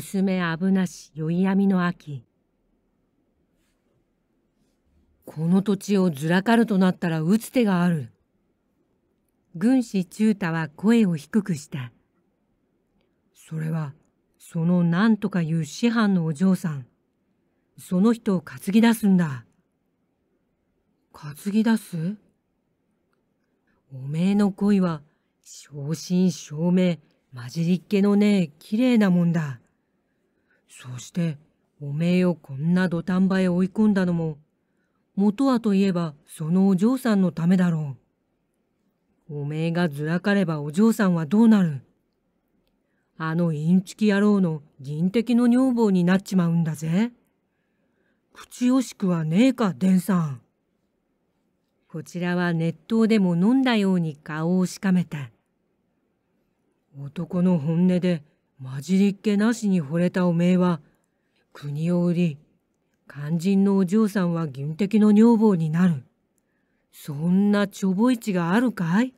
娘危なし宵闇の秋この土地をずらかるとなったら打つ手がある軍師中太は声を低くしたそれはその何とかいう師範のお嬢さんその人を担ぎ出すんだ担ぎ出すおめえの恋は正真正銘混じりっけのねえ綺麗なもんだ。そして、おめえをこんな土壇場へ追い込んだのも、元はといえばそのお嬢さんのためだろう。おめえがずらかればお嬢さんはどうなるあのインチキ野郎の銀的の女房になっちまうんだぜ。口惜しくはねえか、デンさん。こちらは熱湯でも飲んだように顔をしかめた。男の本音で混じりっけなしに惚れたおめえは国を売り肝心のお嬢さんは銀敵の女房になるそんなちょぼいちがあるかい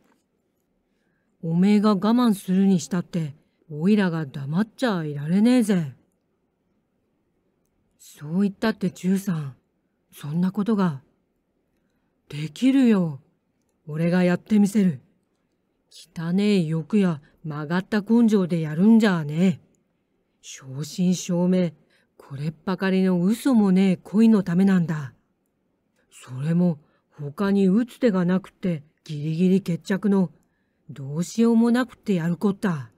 おめえが我慢するにしたっておいらが黙っちゃいられねえぜそう言ったって中さんそんなことができるよ俺がやってみせる汚え欲や曲がった根性でやるんじゃあね。正真正銘、これっかりの嘘もねえ恋のためなんだ。それも他に打つ手がなくてギリギリ決着のどうしようもなくてやるこった。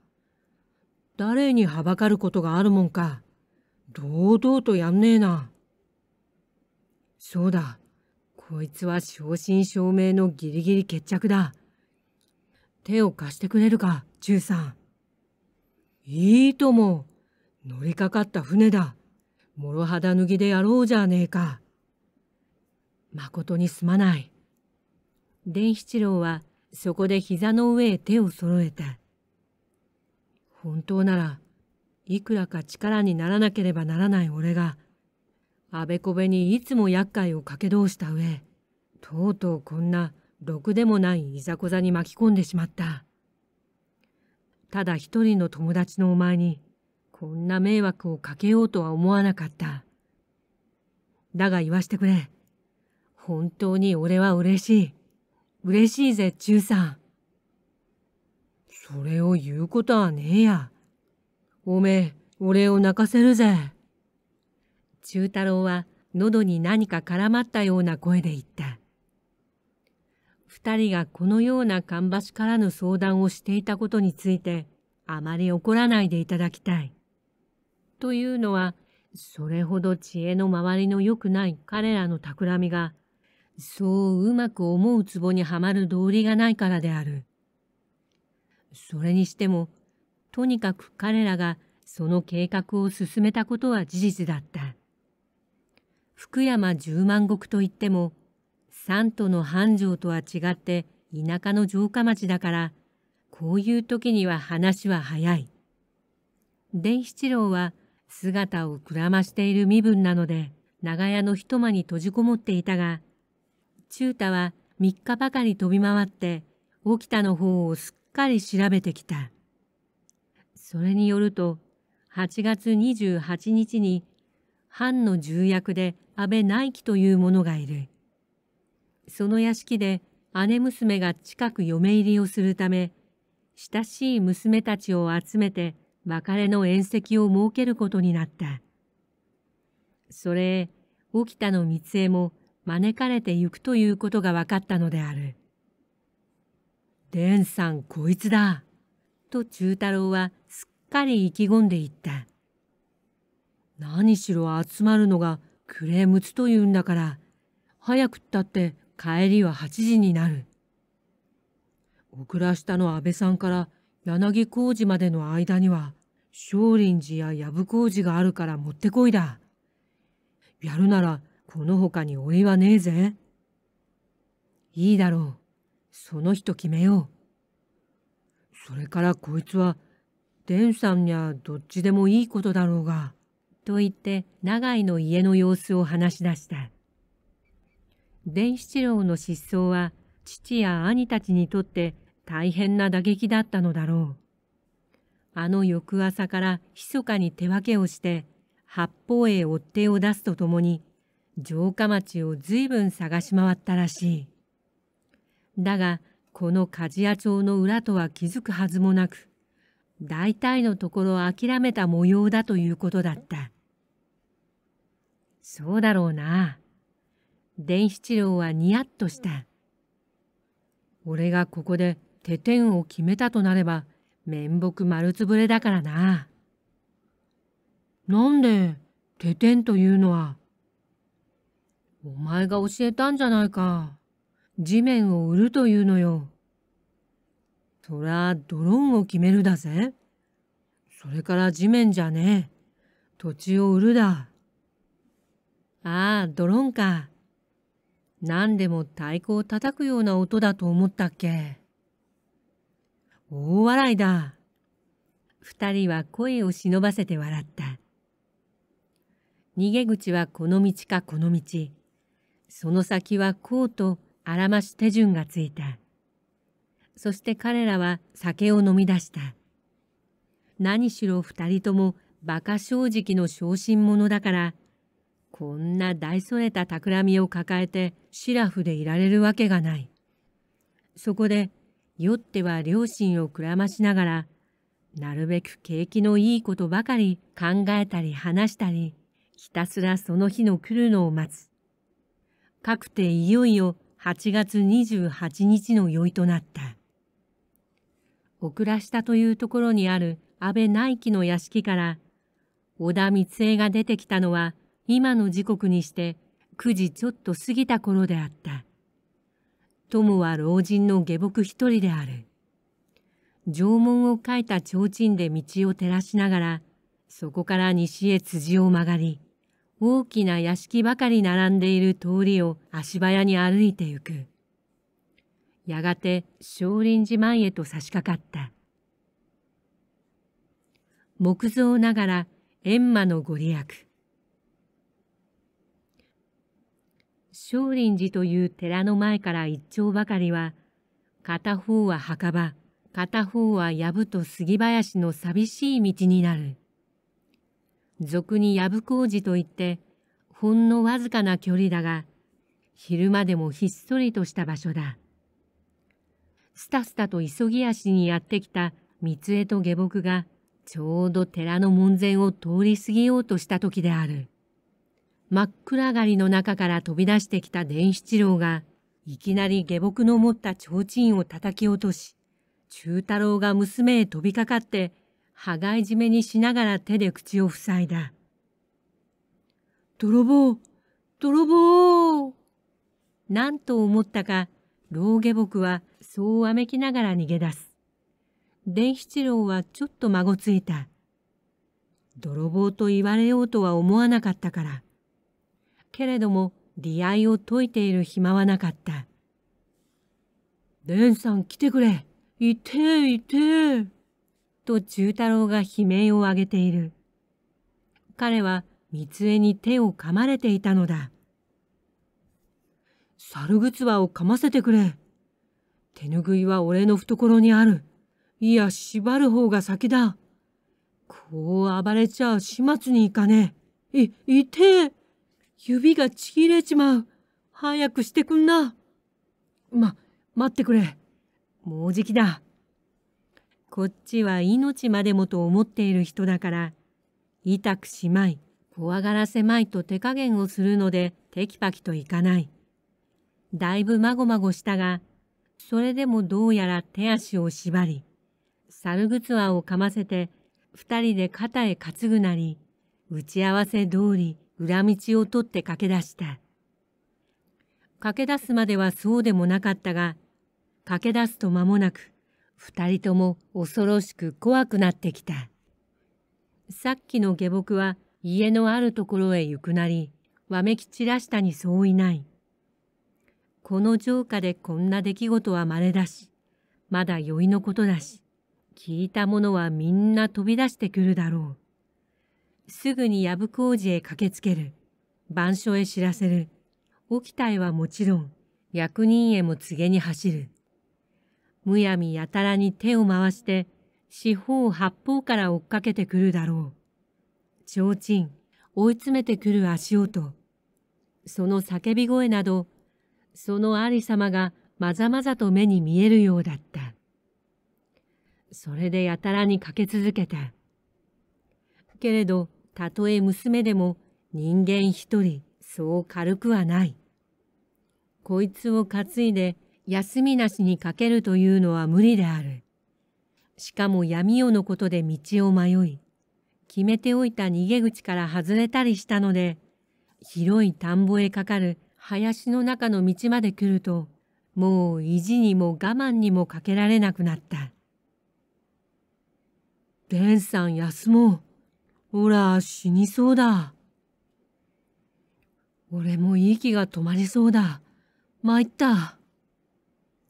誰にはばかることがあるもんか。堂々とやんねえな。そうだ。こいつは正真正銘のギリギリ決着だ。手を貸してくれるか、中さん。いいとも。乗りかかった船だ。諸肌脱ぎでやろうじゃねえか。まことにすまない。伝七郎はそこで膝の上へ手を揃えた。本当ならいくらか力にならなければならない俺が、あべこべにいつも厄介をかけ通した上、とうとうこんなろくでもないいざこざに巻き込んでしまったただ一人の友達のお前にこんな迷惑をかけようとは思わなかっただが言わしてくれ本当に俺は嬉しい嬉しいぜ中さんそれを言うことはねえやおめえ俺を泣かせるぜ中太郎は喉に何か絡まったような声で言った二人がこのような芳しからぬ相談をしていたことについて、あまり怒らないでいただきたい。というのは、それほど知恵の周りの良くない彼らの企みが、そううまく思う壺にはまる道理がないからである。それにしても、とにかく彼らがその計画を進めたことは事実だった。福山十万石といっても、三都の繁盛とは違って田舎の城下町だからこういう時には話は早い。伝七郎は姿をくらましている身分なので長屋の一間に閉じこもっていたが中太は3日ばかり飛び回って沖田の方をすっかり調べてきた。それによると8月28日に藩の重役で安倍内規という者がいる。その屋敷で姉娘が近く嫁入りをするため親しい娘たちを集めて別れの宴席を設けることになったそれ沖田の光恵も招かれて行くということが分かったのである「伝さんこいつだ!」と忠太郎はすっかり意気込んでいった「何しろ集まるのがクレームつというんだから早くったって帰りは8時になる。らし下の安倍さんから柳小路までの間には、松林寺や藪小路があるから持ってこいだ。やるなら、この他においはねえぜ。いいだろう。その人決めよう。それからこいつは、伝さんにゃどっちでもいいことだろうが。と言って、長井の家の様子を話し出した。伝七郎の失踪は父や兄たちにとって大変な打撃だったのだろう。あの翌朝から密かに手分けをして八方へ追っ手を出すとともに城下町を随分探し回ったらしい。だがこの鍛冶屋町の裏とは気づくはずもなく大体のところ諦めた模様だということだった。そうだろうな。伝七郎はニヤッとした。俺がここで手天を決めたとなれば面目丸つぶれだからな。なんで手天というのはお前が教えたんじゃないか。地面を売るというのよ。そりゃドローンを決めるだぜ。それから地面じゃねえ。土地を売るだ。ああ、ドローンか。何でも太鼓を叩くような音だと思ったっけ大笑いだ。二人は声を忍ばせて笑った。逃げ口はこの道かこの道。その先はこうとあらまし手順がついた。そして彼らは酒を飲み出した。何しろ二人とも馬鹿正直の小心者だから、こんな大それた企みを抱えてシラフでいられるわけがない。そこで酔っては両親をくらましながらなるべく景気のいいことばかり考えたり話したりひたすらその日の来るのを待つ。かくていよいよ8月28日の酔いとなった。遅らしたというところにある安倍内記の屋敷から、小田光恵が出てきたのは今の時刻にして9時ちょっと過ぎた頃であった。友は老人の下僕一人である。縄文を書いた提灯で道を照らしながら、そこから西へ辻を曲がり、大きな屋敷ばかり並んでいる通りを足早に歩いてゆく。やがて少林寺前へと差し掛かった。木造ながら閻魔のご利益。少林寺という寺の前から一丁ばかりは、片方は墓場、片方は藪と杉林の寂しい道になる。俗に藪工事といって、ほんのわずかな距離だが、昼間でもひっそりとした場所だ。スタスタと急ぎ足にやってきた三江と下僕が、ちょうど寺の門前を通り過ぎようとした時である。真っ暗がりの中から飛び出してきた伝七郎が、いきなり下僕の持った提灯を叩き落とし、中太郎が娘へ飛びかかって、羽交い締めにしながら手で口を塞いだ。泥棒泥棒なんと思ったか、老下僕はそうわめきながら逃げ出す。伝七郎はちょっとまごついた。泥棒と言われようとは思わなかったから。けれども利いを解いている暇はなかった。蓮さん来てくれいていてと重太郎が悲鳴を上げている。彼は三江に手を噛まれていたのだ。猿靴輪を噛ませてくれ。手ぬぐいは俺の懐にある。いや、縛る方が先だ。こう暴れちゃ始末に行かねえ。い、いてえ指がちぎれちまう。早くしてくんな。ま、待ってくれ。もうじきだ。こっちは命までもと思っている人だから、痛くしまい、怖がらせまいと手加減をするので、テキパキといかない。だいぶまごまごしたが、それでもどうやら手足を縛り、猿靴輪をかませて、二人で肩へ担ぐなり、打ち合わせ通り、裏道を取って駆け出した駆け出すまではそうでもなかったが駆け出すと間もなく2人とも恐ろしく怖くなってきたさっきの下僕は家のあるところへ行くなりわめき散らしたに相違ないこの城下でこんな出来事は稀だしまだ酔いのことだし聞いたものはみんな飛び出してくるだろうすぐに藪小路へ駆けつける。番所へ知らせる。沖隊はもちろん、役人へも告げに走る。むやみやたらに手を回して、四方八方から追っかけてくるだろう。ちょうちん、追い詰めてくる足音。その叫び声など、そのありさまがまざまざと目に見えるようだった。それでやたらにかけ続けた。けれど、たとえ娘でも人間一人そう軽くはない。こいつを担いで休みなしにかけるというのは無理である。しかも闇夜のことで道を迷い、決めておいた逃げ口から外れたりしたので、広い田んぼへかかる林の中の道まで来ると、もう意地にも我慢にもかけられなくなった。伝さん休もう。ほら、死にそうだ。俺も息が止まりそうだ。参った。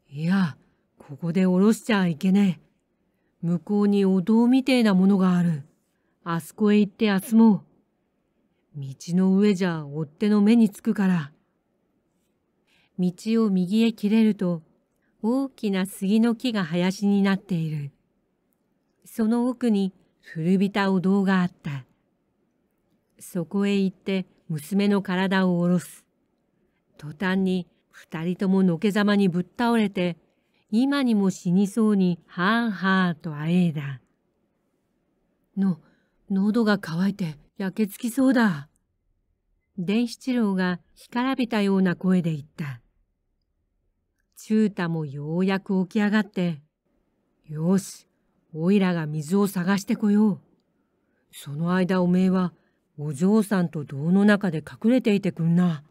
いや、ここで降ろしちゃいけねえ。向こうにお堂みてえなものがある。あそこへ行って集もう。道の上じゃ追っ手の目につくから。道を右へ切れると、大きな杉の木が林になっている。その奥に古びたお堂があったそこへ行って娘の体を下ろす途端に二人とものけざまにぶっ倒れて今にも死にそうにはーはーとあえいだの喉が渇いて焼けつきそうだ伝七郎が干からびたような声で言った中太もようやく起き上がって「よしおいらが水を探してこよう。その間おめえはお嬢さんと胴の中で隠れていてくんな。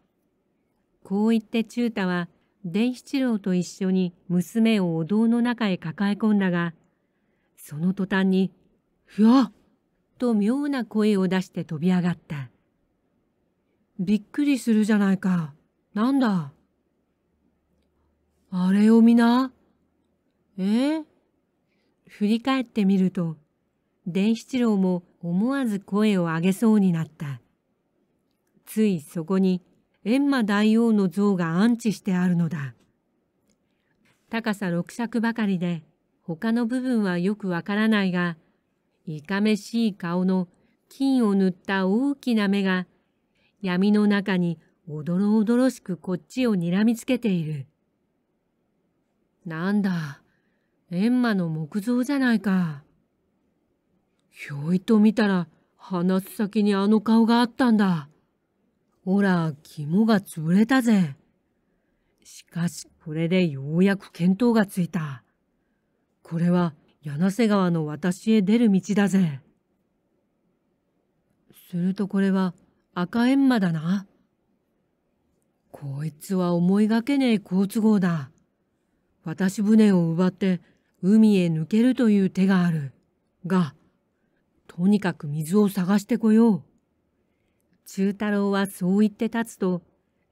こう言って中太は伝七郎と一緒に娘をお堂の中へ抱え込んだが、その途端に、ふわっと妙な声を出して飛び上がった。びっくりするじゃないか。なんだ。あれを見な。え振り返ってみると伝七郎も思わず声を上げそうになったついそこに閻魔大王の像が安置してあるのだ高さ6尺ばかりで他の部分はよくわからないがいかめしい顔の金を塗った大きな目が闇の中におどろおどろしくこっちをにらみつけている。なんだ、エンマの木造じゃないか。ひょいと見たら話す先にあの顔があったんだ。ほら、肝が潰れたぜ。しかしこれでようやく見当がついた。これは柳瀬川の私へ出る道だぜ。するとこれは赤閻魔だな。こいつは思いがけねえ好都合だ。私船を奪って海へ抜けるという手がある。が、とにかく水を探してこよう。中太郎はそう言って立つと、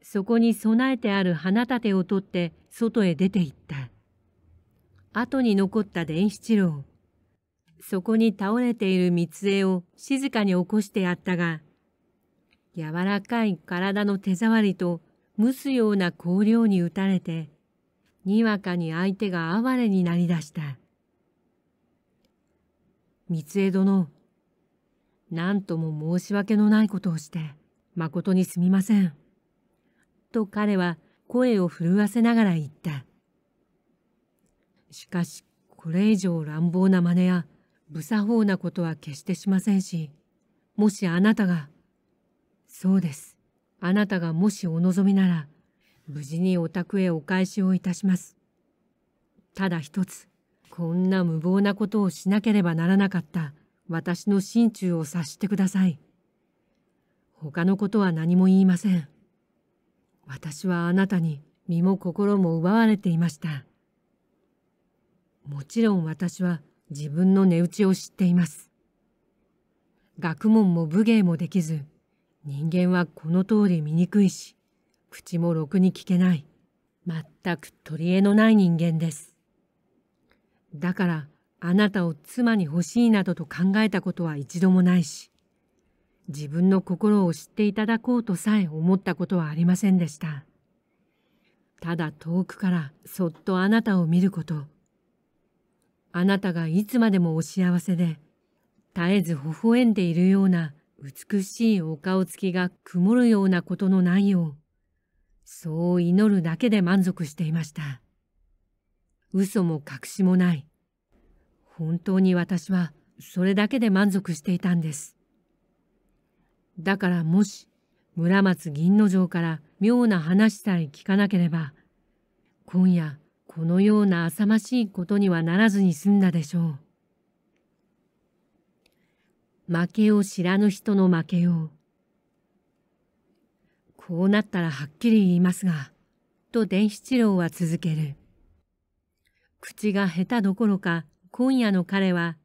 そこに備えてある花立を取って外へ出て行った。後に残った伝七郎。そこに倒れている三枝を静かに起こしてやったが、柔らかい体の手触りと蒸すような香料に打たれて、にわかに相手が哀れになりだした。三江殿、何とも申し訳のないことをして、誠にすみません。と彼は声を震わせながら言った。しかし、これ以上乱暴な真似や、無作法なことは決してしませんし、もしあなたが、そうです。あなたがもしお望みなら、無事にお宅へお返しをいたします。ただ一つ、こんな無謀なことをしなければならなかった私の心中を察してください。他のことは何も言いません。私はあなたに身も心も奪われていました。もちろん私は自分の値打ちを知っています。学問も武芸もできず、人間はこの通り醜いし、口もろくに聞けない、全く取り柄のない人間です。だから、あなたを妻に欲しいなどと考えたことは一度もないし、自分の心を知っていただこうとさえ思ったことはありませんでした。ただ遠くからそっとあなたを見ること。あなたがいつまでもお幸せで、絶えず微笑んでいるような美しいお顔つきが曇るようなことのないよう、そう祈るだけで満足していました。嘘も隠しもない。本当に私はそれだけで満足していたんです。だからもし村松銀之丞から妙な話さえ聞かなければ、今夜このような浅ましいことにはならずに済んだでしょう。負けを知らぬ人の負けよう。こうなったらはっきり言いますが、と伝七郎は続ける。口が下手どころか、今夜の彼は、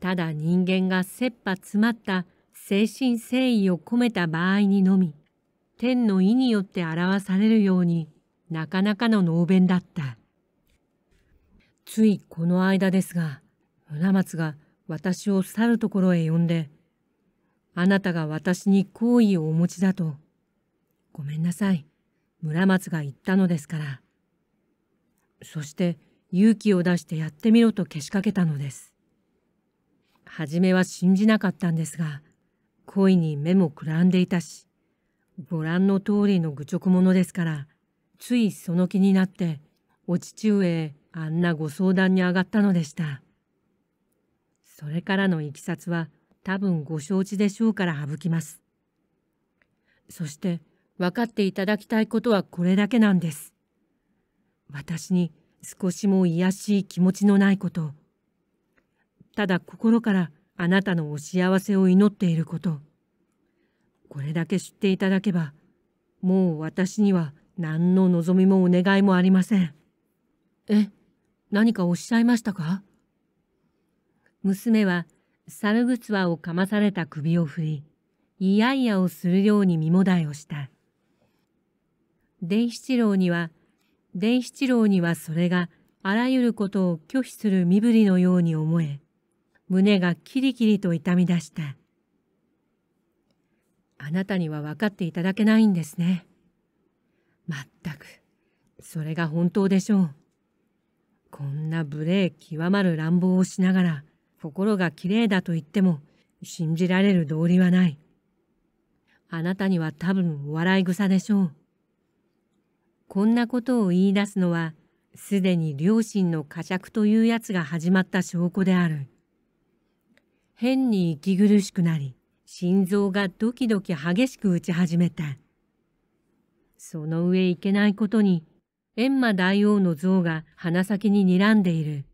ただ人間が切羽詰まった精神誠意を込めた場合にのみ、天の意によって表されるようになかなかの能弁だった。ついこの間ですが、村松が私を去るところへ呼んで、あなたが私に好意をお持ちだと、ごめんなさい村松が言ったのですからそして勇気を出してやってみろとけしかけたのです初めは信じなかったんですが恋に目もくらんでいたしご覧の通りの愚直者ですからついその気になってお父上へあんなご相談に上がったのでしたそれからのいきさつは多分ご承知でしょうから省きますそして分かっていただきたいことはこれだけなんです。私に少しも癒しい気持ちのないこと。ただ心からあなたのお幸せを祈っていること。これだけ知っていただけば、もう私には何の望みもお願いもありません。え、何かおっしゃいましたか娘は猿ぐつわをかまされた首を振り、いやいやをするように身もだえをした。伝七郎には、伝七郎にはそれがあらゆることを拒否する身振りのように思え、胸がキリキリと痛み出した。あなたには分かっていただけないんですね。まったく、それが本当でしょう。こんな無礼極まる乱暴をしながら、心がきれいだと言っても、信じられる道理はない。あなたには多分お笑い草でしょう。こんなことを言い出すのはすでに両親の呵責というやつが始まった証拠である。変に息苦しくなり心臓がドキドキ激しく打ち始めた。その上いけないことに閻魔大王の像が鼻先に睨んでいる。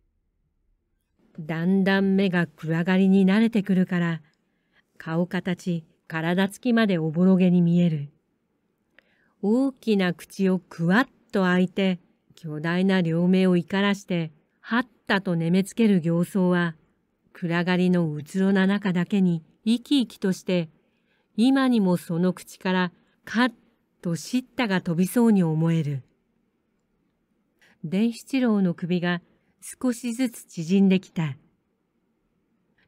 だんだん目が暗がりに慣れてくるから顔形体つきまでおぼろげに見える。大きな口をくわっと開いて、巨大な両目を怒らして、はったとねめつける形相は、暗がりのうつろな中だけに生き生きとして、今にもその口から、かっとしったが飛びそうに思える。伝七郎の首が少しずつ縮んできた。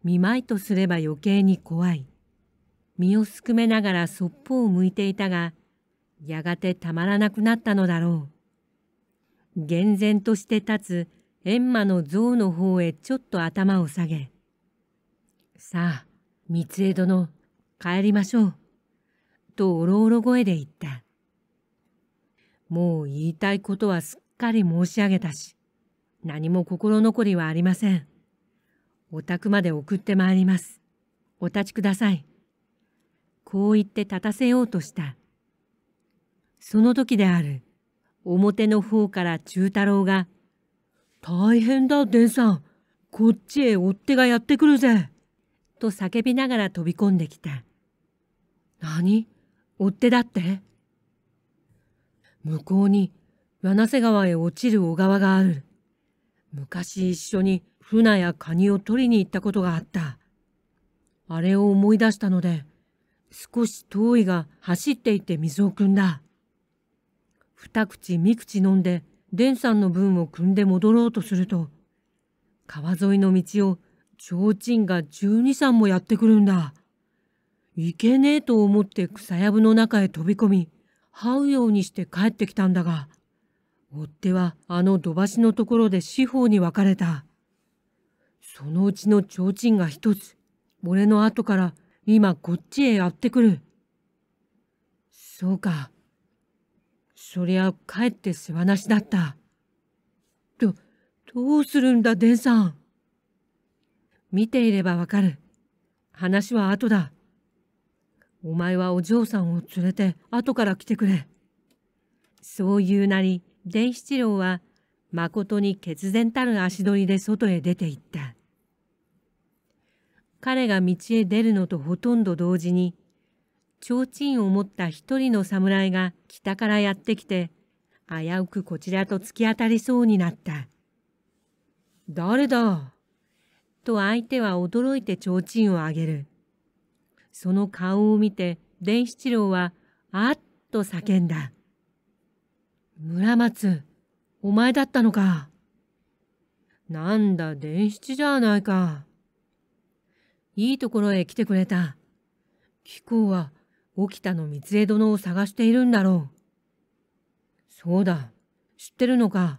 見舞いとすれば余計に怖い。身をすくめながらそっぽを向いていたが、やがてたまらなくなったのだろう。厳然として立つ閻魔の像の方へちょっと頭を下げ、さあ、三江殿、帰りましょう。とおろおろ声で言った。もう言いたいことはすっかり申し上げたし、何も心残りはありません。お宅まで送ってまいります。お立ちください。こう言って立たせようとした。その時である。表の方から忠太郎が、大変だ、伝さん。こっちへ追っ手がやってくるぜ。と叫びながら飛び込んできた。何追っ手だって向こうに柳瀬川へ落ちる小川がある。昔一緒に船やカニを取りに行ったことがあった。あれを思い出したので、少し遠いが走っていって水を汲んだ。二口三口飲んでンさんの分を汲んで戻ろうとすると川沿いの道を提灯が十二三もやってくるんだ。いけねえと思って草やぶの中へ飛び込み這うようにして帰ってきたんだが追っ手はあの土橋のところで四方に分かれた。そのうちの提灯が一つ俺の後から今こっちへやってくる。そうか。そりゃ帰って世話なしだった。ど、どうするんだ、ンさん。見ていればわかる。話は後だ。お前はお嬢さんを連れて後から来てくれ。そう言うなり、伝七郎は誠に決然たる足取りで外へ出て行った。彼が道へ出るのとほとんど同時に、提灯を持った一人の侍が北からやってきて、危うくこちらと突き当たりそうになった。誰だと相手は驚いて提灯をあげる。その顔を見て、伝七郎は、あっと叫んだ。村松、お前だったのか。なんだ、伝七じゃないか。いいところへ来てくれた。貴公は沖田の三江殿を探しているんだろう。そうだ、知ってるのか。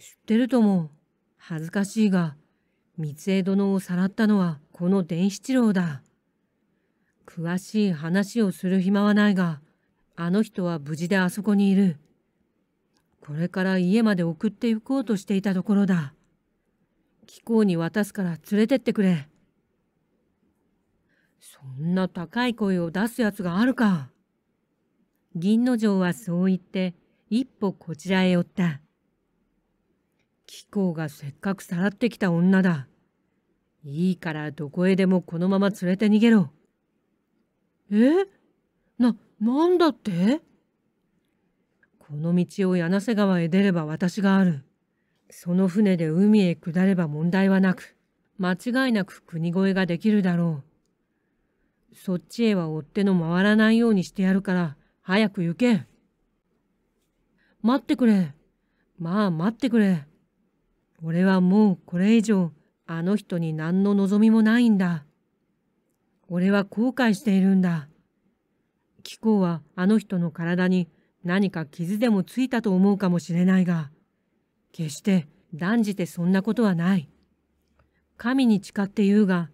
知ってるとも、恥ずかしいが、三枝殿をさらったのはこの伝七郎だ。詳しい話をする暇はないが、あの人は無事であそこにいる。これから家まで送って行こうとしていたところだ。貴公に渡すから連れてってくれ。そんな高い声を出すやつがあるか。銀之丞はそう言って一歩こちらへ寄った。貴公がせっかくさらってきた女だ。いいからどこへでもこのまま連れて逃げろ。えな、なんだってこの道を柳瀬川へ出れば私がある。その船で海へ下れば問題はなく、間違いなく国越えができるだろう。そっちへは追っての回らないようにしてやるから、早く行け。待ってくれ。まあ待ってくれ。俺はもうこれ以上、あの人に何の望みもないんだ。俺は後悔しているんだ。気候はあの人の体に何か傷でもついたと思うかもしれないが、決して断じてそんなことはない。神に誓って言うが、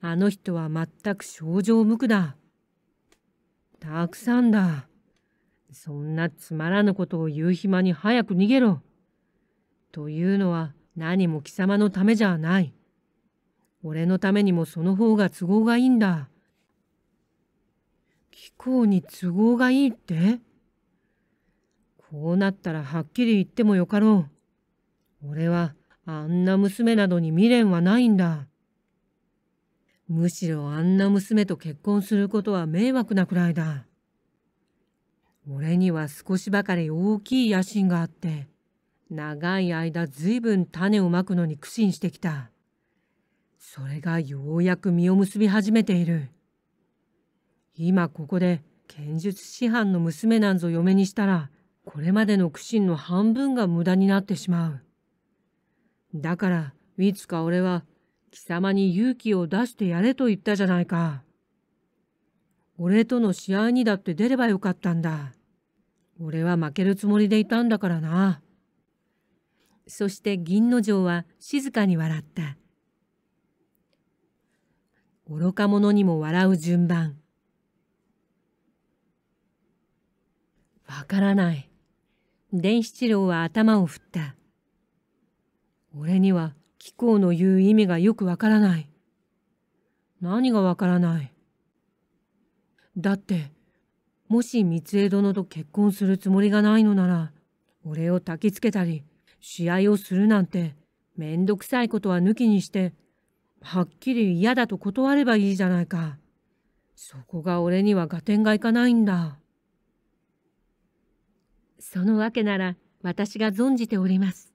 あの人は全く症状無垢だ。たくさんだ。そんなつまらぬことを言う暇に早く逃げろ。というのは何も貴様のためじゃない。俺のためにもその方が都合がいいんだ。気候に都合がいいってこうなったらはっきり言ってもよかろう。俺はあんな娘などに未練はないんだ。むしろあんな娘と結婚することは迷惑なくらいだ。俺には少しばかり大きい野心があって、長い間ずいぶん種をまくのに苦心してきた。それがようやく実を結び始めている。今ここで剣術師範の娘なんぞ嫁にしたら、これまでの苦心の半分が無駄になってしまう。だから、いつか俺は貴様に勇気を出してやれと言ったじゃないか。俺との試合にだって出ればよかったんだ。俺は負けるつもりでいたんだからな。そして銀之丞は静かに笑った。愚か者にも笑う順番。わからない。伝七郎は頭を振った。俺には貴公の言う意味がよくわからない。何がわからないだって、もし三江殿と結婚するつもりがないのなら、俺を焚きつけたり、試合をするなんて、めんどくさいことは抜きにして、はっきり嫌だと断ればいいじゃないか。そこが俺には合点がいかないんだ。そのわけなら私が存じております。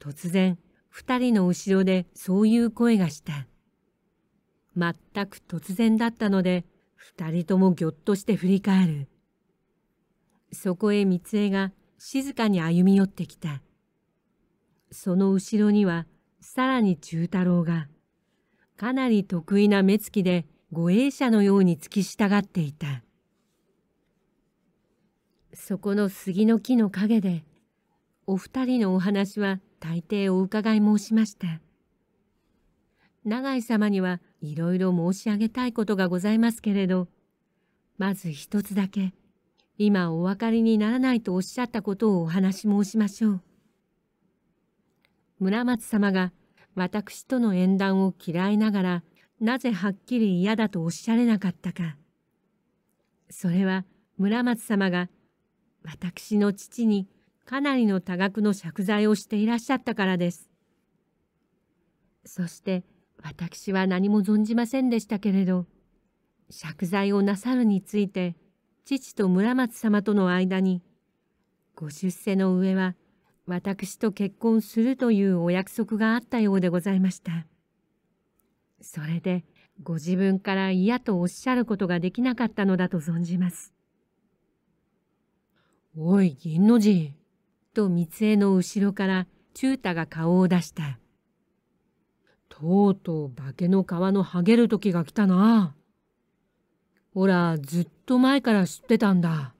突然、二人の後ろでそういう声がした。全く突然だったので、二人ともぎょっとして振り返る。そこへ三重が静かに歩み寄ってきた。その後ろには、さらに忠太郎が、かなり得意な目つきで護衛者のように突き従っていた。そこの杉の木の陰で、お二人のお話は大抵お伺い申しました永井様にはいろいろ申し上げたいことがございますけれどまず一つだけ今お分かりにならないとおっしゃったことをお話し申しましょう村松様が私との縁談を嫌いながらなぜはっきり嫌だとおっしゃれなかったかそれは村松様が私の父にかなりの多額の借財をしていらっしゃったからです。そして私は何も存じませんでしたけれど、借財をなさるについて、父と村松様との間に、ご出世の上は私と結婚するというお約束があったようでございました。それでご自分から嫌とおっしゃることができなかったのだと存じます。おい、銀の字。と三重の後ろから中太が顔を出した。とうとう化けの皮の剥げる時が来たな。ほら、ずっと前から知ってたんだ。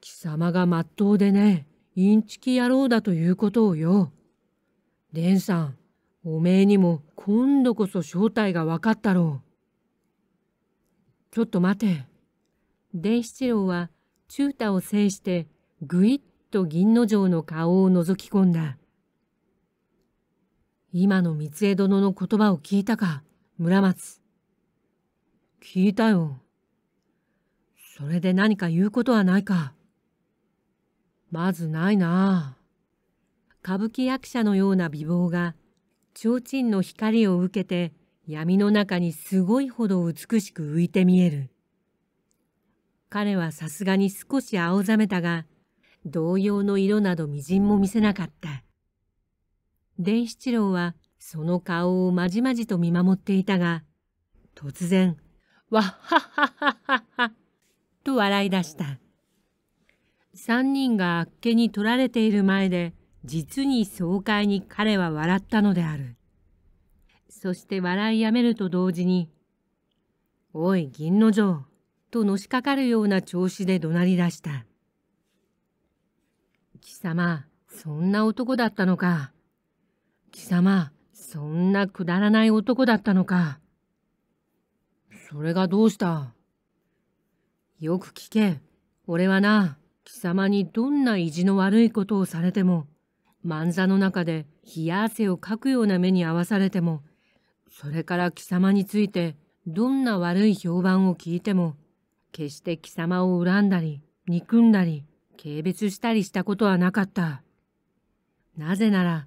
貴様がまっとうでね、インチキ野郎だということをよ。デンさん、おめえにも今度こそ正体がわかったろう。ちょっと待て。伝七郎は中太を制してぐいっと銀之丞の顔を覗き込んだ今の三江殿の言葉を聞いたか村松聞いたよそれで何か言うことはないかまずないな歌舞伎役者のような美貌が提灯の光を受けて闇の中にすごいほど美しく浮いて見える彼はさすがに少し青ざめたが同様の色など微塵も見せなかった。伝七郎はその顔をまじまじと見守っていたが、突然、わっはっはっはっはと笑い出した。三人があっけに取られている前で、実に爽快に彼は笑ったのである。そして笑いやめると同時に、おい銀の城、とのしかかるような調子で怒鳴り出した。貴様、そんな男だったのか。貴様、そんなくだらない男だったのか。それがどうしたよく聞け。俺はな、貴様にどんな意地の悪いことをされても、漫座の中で冷や汗をかくような目に遭わされても、それから貴様についてどんな悪い評判を聞いても、決して貴様を恨んだり、憎んだり、軽蔑したりしたことはなかった。なぜなら、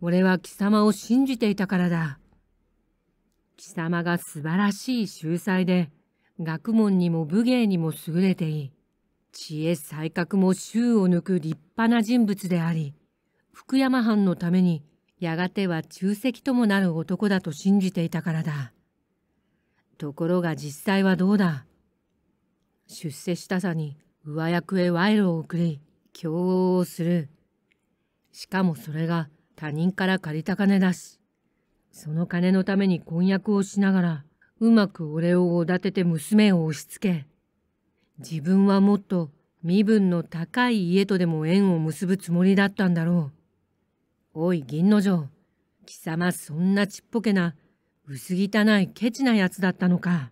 俺は貴様を信じていたからだ。貴様が素晴らしい秀才で、学問にも武芸にも優れてい、知恵才覚も衆を抜く立派な人物であり、福山藩のためにやがては中石ともなる男だと信じていたからだ。ところが実際はどうだ出世したさに上役へ賄賂を送り供応をするしかもそれが他人から借りた金だしその金のために婚約をしながらうまく俺をおだてて娘を押し付け自分はもっと身分の高い家とでも縁を結ぶつもりだったんだろう。おい銀の城貴様そんなちっぽけな薄汚いケチなやつだったのか。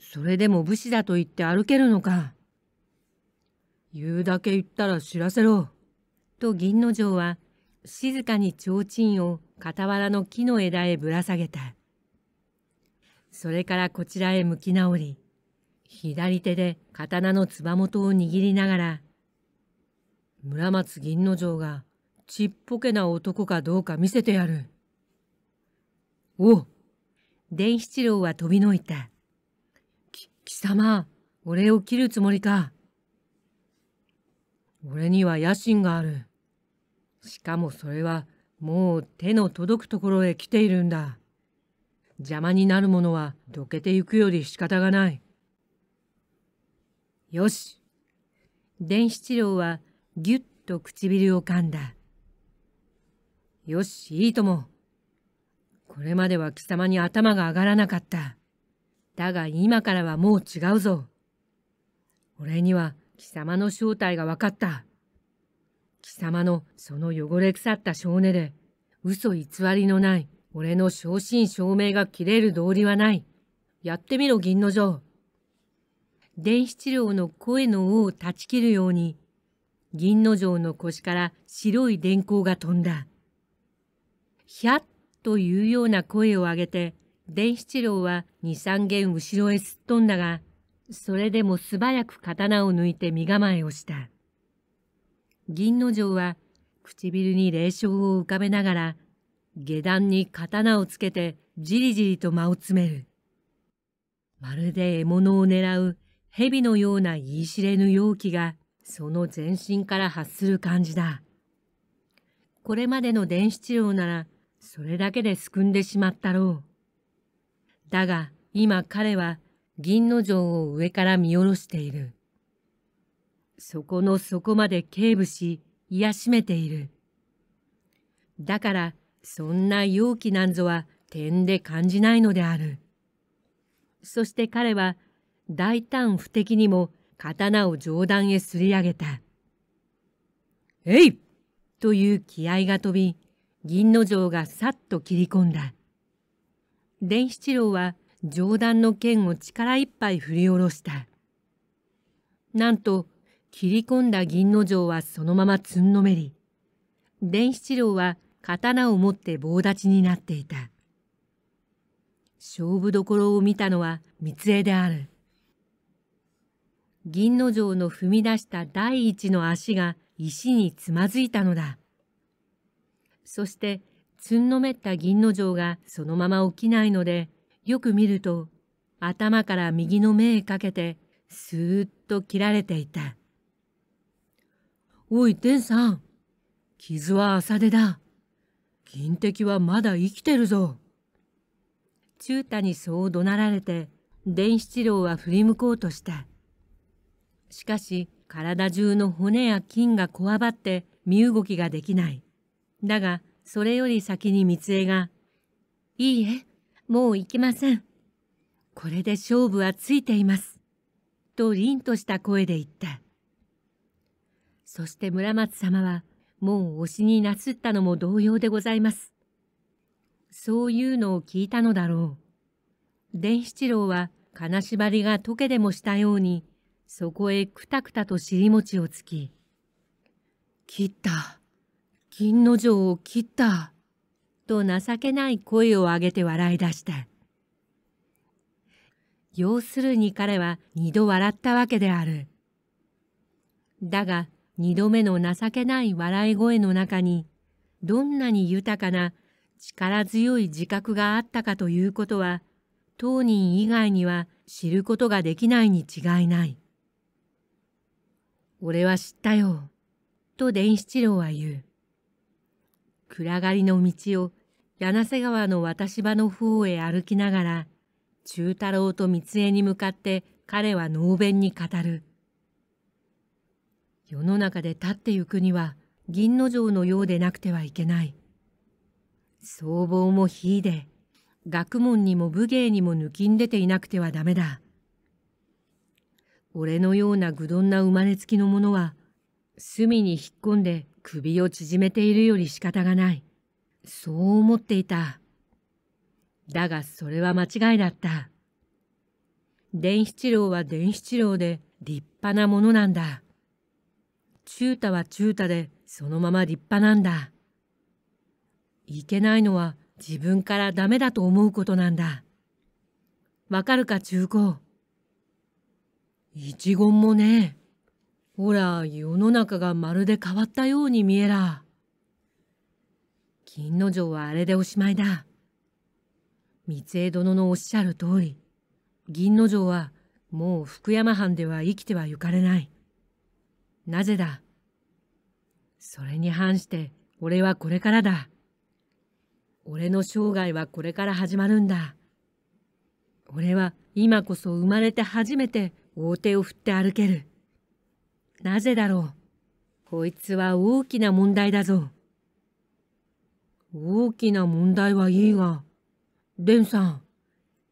それでも武士だと言って歩けるのか。言うだけ言ったら知らせろ。と銀之丞は静かに提灯を傍らの木の枝へぶら下げた。それからこちらへ向き直り、左手で刀のつば元を握りながら、村松銀之丞がちっぽけな男かどうか見せてやる。お伝七郎は飛びのいた。き、貴様、俺を切るつもりか。俺には野心がある。しかもそれはもう手の届くところへ来ているんだ。邪魔になるものはどけてゆくより仕方がない。よし。伝七郎はぎゅっと唇を噛んだ。よし、いいとも。これまでは貴様に頭が上がらなかった。だが今からはもう違うぞ。俺には貴様の正体が分かった。貴様のその汚れ腐った性根で、嘘偽りのない、俺の正真正銘が切れる道理はない。やってみろ、銀の城。子七郎の声の尾を断ち切るように、銀の城の腰から白い電光が飛んだ。ひゃっというような声を上げて、子七郎は二三軒後ろへすっ飛んだが、それでも素早く刀を抜いて身構えをした。銀之丞は唇に霊障を浮かべながら、下段に刀をつけてじりじりと間を詰める。まるで獲物を狙う蛇のような言い知れぬ容器が、その全身から発する感じだ。これまでの電子治療なら、それだけで救んでしまったろう。だが、今彼は、銀の城を上から見下ろしている。そこの底まで警部し、癒しめている。だから、そんな容器なんぞは点で感じないのである。そして彼は、大胆不敵にも刀を上段へすり上げた。えいという気合が飛び、銀の城がさっと切り込んだ。伝七郎は、上段の剣を力いっぱい振り下ろした。なんと切り込んだ銀の城はそのままつんのめり、伝七郎は刀を持って棒立ちになっていた。勝負どころを見たのは三重である。銀の城の踏み出した第一の足が石につまずいたのだ。そして、つんのめった銀の城がそのまま起きないので、よく見ると頭から右の目へかけてすーっと切られていた。おい、天さん。傷は浅手だ。金敵はまだ生きてるぞ。中太にそう怒鳴られて、伝七郎は振り向こうとした。しかし、体中の骨や筋がこわばって身動きができない。だが、それより先に三重が、いいえ、もう行きません。これで勝負はついています。と凛とした声で言った。そして村松様は、もう推しになすったのも同様でございます。そういうのを聞いたのだろう。伝七郎は金縛りが溶けでもしたように、そこへくたくたと尻餅をつき、切った。銀の城を切った。と情けない声を上げて笑い出した。要するに彼は二度笑ったわけである。だが二度目の情けない笑い声の中に、どんなに豊かな力強い自覚があったかということは、当人以外には知ることができないに違いない。俺は知ったよ、と伝七郎は言う。暗がりの道を柳瀬川の渡し場の方へ歩きながら、中太郎と三重に向かって彼は能弁に語る。世の中で立ってゆくには銀の城のようでなくてはいけない。僧帽も火で、学問にも武芸にも抜きん出ていなくてはダメだ。俺のような愚鈍な生まれつきの者は、隅に引っ込んで首を縮めているより仕方がない。そう思っていた。だがそれは間違いだった。伝七郎は伝七郎で立派なものなんだ。中太は中太でそのまま立派なんだ。いけないのは自分からダメだと思うことなんだ。わかるか中高。一言もねほら、世の中がまるで変わったように見えら。銀之丞はあれでおしまいだ。三井殿のおっしゃる通り、銀之丞はもう福山藩では生きてはゆかれない。なぜだそれに反して俺はこれからだ。俺の生涯はこれから始まるんだ。俺は今こそ生まれて初めて大手を振って歩ける。なぜだろうこいつは大きな問題だぞ。大きな問題はいいが、ンさん、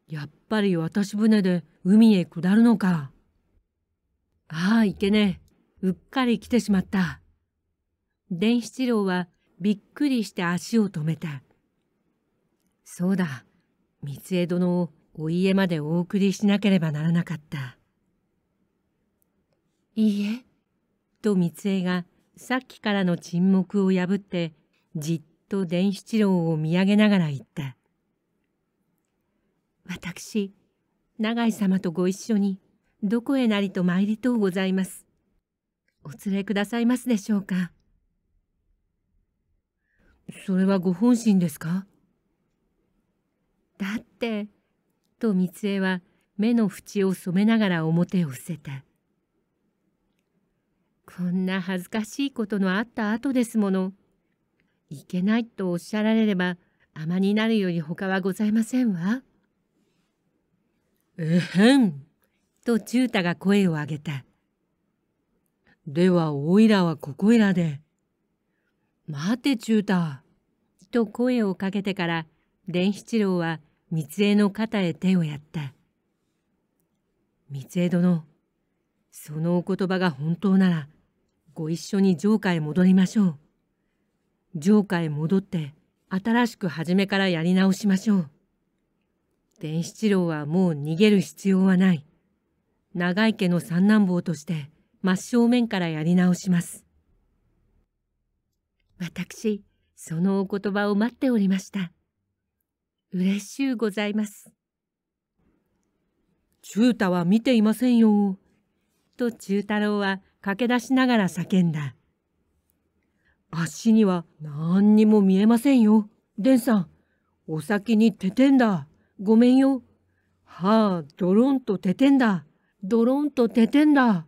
やっぱり渡し船で海へ下るのか。ああ、いけねえ。うっかり来てしまった。伝七郎はびっくりして足を止めた。そうだ、三枝殿をお家までお送りしなければならなかった。いいえ、と三枝がさっきからの沈黙を破ってじっと伝七郎を見上げながら言った私永井様とご一緒にどこへなりと参りとうございますお連れくださいますでしょうかそれはご本心ですかだってと三恵は目の縁を染めながら表を伏せたこんな恥ずかしいことのあった後ですものいけないとおっしゃられれば甘になるより他はございませんわ。えへんと中太が声を上げた。ではおいらはここいらで。待て中太と声をかけてから伝七郎は三重の肩へ手をやった。三江殿、そのお言葉が本当ならご一緒に城下へ戻りましょう。城下へ戻って新しく初めからやり直しましょう。伝七郎はもう逃げる必要はない。長井家の三男坊として真正面からやり直します。私、そのお言葉を待っておりました。嬉しゅうございます。中太は見ていませんよ。と中太郎は駆け出しながら叫んだ。足には何にも見えませんよ。デンさん、お先にててんだ。ごめんよ。はあ、ドロンとててんだ。ドロンとててんだ。